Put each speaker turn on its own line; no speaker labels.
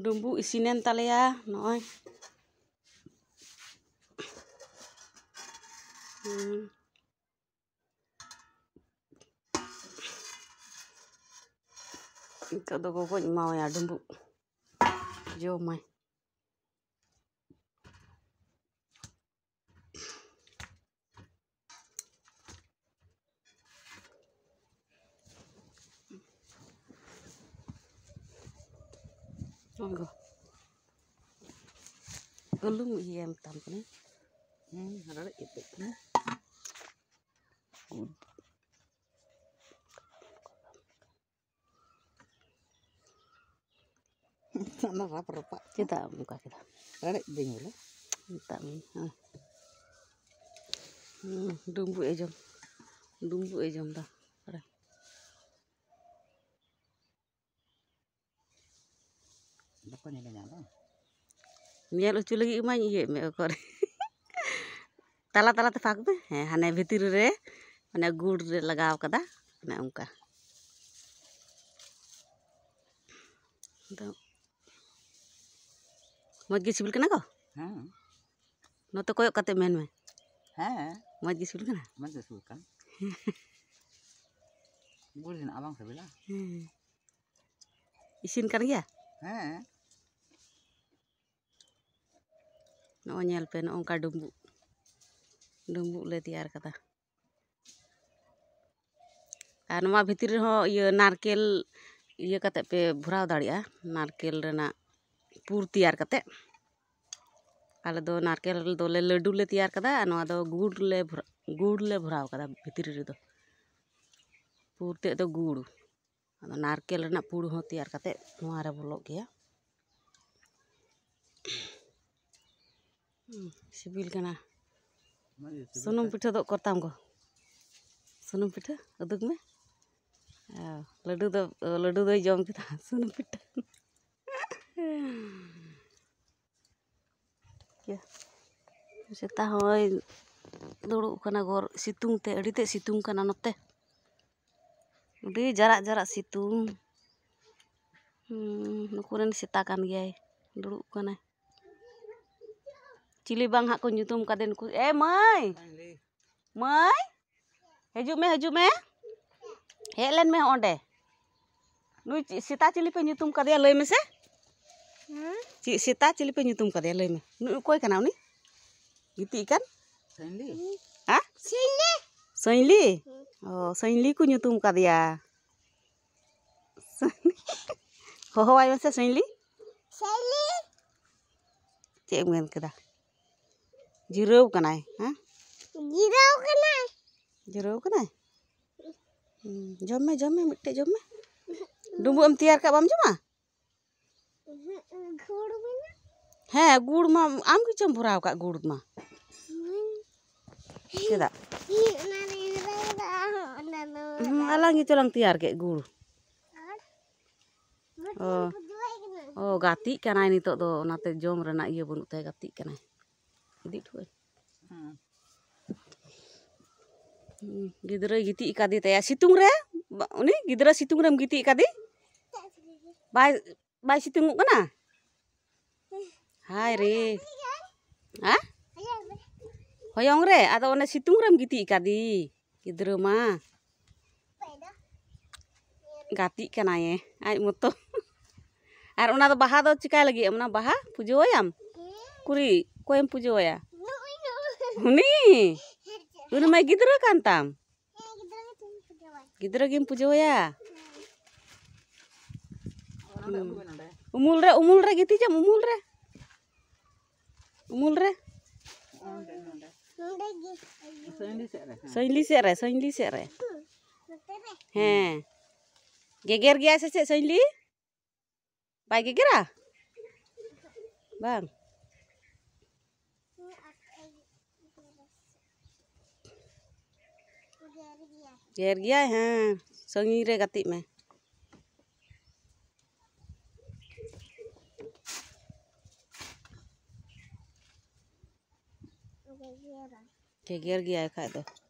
dumbu isinen ya, noy hmm. Ito do ko ya dumbu. Jo ఇదిగో ఒళ్ళు ఏం తంపని ఎప్పుడు గుడ్ mana rapa pak Kita buka kita. Ada ding dulu. Kita hmm. Dumbu ejam. Dumbu ejam dah. ᱵᱟᱠᱚ ᱧᱮᱞ ᱧᱟᱢᱟ ᱧᱮᱞ ᱦᱚᱪᱚ ᱞᱟᱹᱜᱤᱫ ᱢᱟᱧ ᱤᱭᱟᱹᱭᱮᱫ ᱢᱮ ᱚᱠᱚᱨᱮ ᱛᱟᱞᱟ ᱛᱟᱞᱟᱛᱮ ᱯᱷᱟᱸᱠ ᱢᱮ ᱦᱮᱸ ᱦᱟᱱᱮ ᱵᱷᱤᱛᱤᱨ ᱨᱮ ᱢᱟᱱᱮ ᱜᱩᱲ ᱨᱮ ᱞᱟᱜᱟᱣ ᱠᱟᱫᱟ ᱚᱱᱮ ᱚᱱᱠᱟ ᱟᱫᱚ ᱢᱚᱡᱽ ᱜᱮ ᱥᱤᱵᱤᱞ ᱠᱟᱱᱟ ᱠᱚ ᱦᱮᱸ ᱱᱚᱛᱮ ᱠᱚᱭᱚᱜ ᱠᱟᱛᱮ ᱢᱮᱱ ᱢᱮ ᱦᱮᱸ ᱢᱚᱡᱽ ᱜᱮ ᱥᱤᱵᱤᱞ ᱠᱟᱱᱟ ᱢᱚᱡᱽ ᱜᱮ ᱥᱤᱵᱤᱞ ᱠᱟᱱᱟ ᱜᱩᱲ ᱨᱮᱱᱟᱜ ᱵᱟᱝ ᱥᱤᱵᱤᱞᱟ ᱦᱮᱸ ᱤᱥᱤᱱ ᱠᱟᱱ ᱜᱮᱭᱟ ᱦᱮᱸ नोलपे नौका डुबु डुबुले तैयार करता भितर नारकेल इत पे भराव दारकेल पुर तैयार आलो नारकेल दोले लड्डूले तैयार गुड़ गुड़े भराव कर भितर पुर तेज गुड़ नारकेल पुड़ तैयार बोलो गया Sibil kena. Sunum pita dok kortam go. Sunum pita, aduk me. Ladu do, ladu do jom kita. Sunum pita. Ya. Seta hoy, dulu kena gor situng te, adi te situng kena nate. udah jarak jarak situng. Hmm, nukuran seta kan gay, dulu kena. Cili bang hak kunjutum kaden ku. Eh, mai. Mai. Hejuk me, hejuk me. Helen me onde. Nu sita cili pe nyutum kadia lei me se. Hmm? Cik sita cili pe nyutum kadia lei me. Nu koi kana uni. Giti ikan. Sainli. Hah? Sainli. Sainli. Hmm. Oh, sainli ku nyutum kadia. Hoho ayo se sainli. Sainli. Cik ngen kada jirau kanai ha jirau kanai jirau kanai hmm jomme mete mitte Dumbo dumbu am tiar kak, bam juma gud mena Hei, gud ma am ki cuma bhurau ka gud ma alang itu lang tiar ke gud oh oh gati ini nitok do nate jom renak iya bunuk teh gati kena gitu kan hmm. hmm gidra giti ikade ya. situng re ini gidra situng rem giti ikade bai bai situng kana hai re ha hoyong re atau ona situng rem giti ikade gidra ma gati kana ye ai moto R ona to Baha cikai lagi. লাগি bahah pujo ayam. Kuri, kau yang pujo ya? Nih, udah main gidra kan tam? Gidra game pujo ya? Umul re, umul re gitu jam umul re, umul re. Soin sere, re, soin lisik re. He. geger gaya sesek soin li? Baik geger ah, bang. घेर गया हाँ संगी रे गति में घेर गया है खाए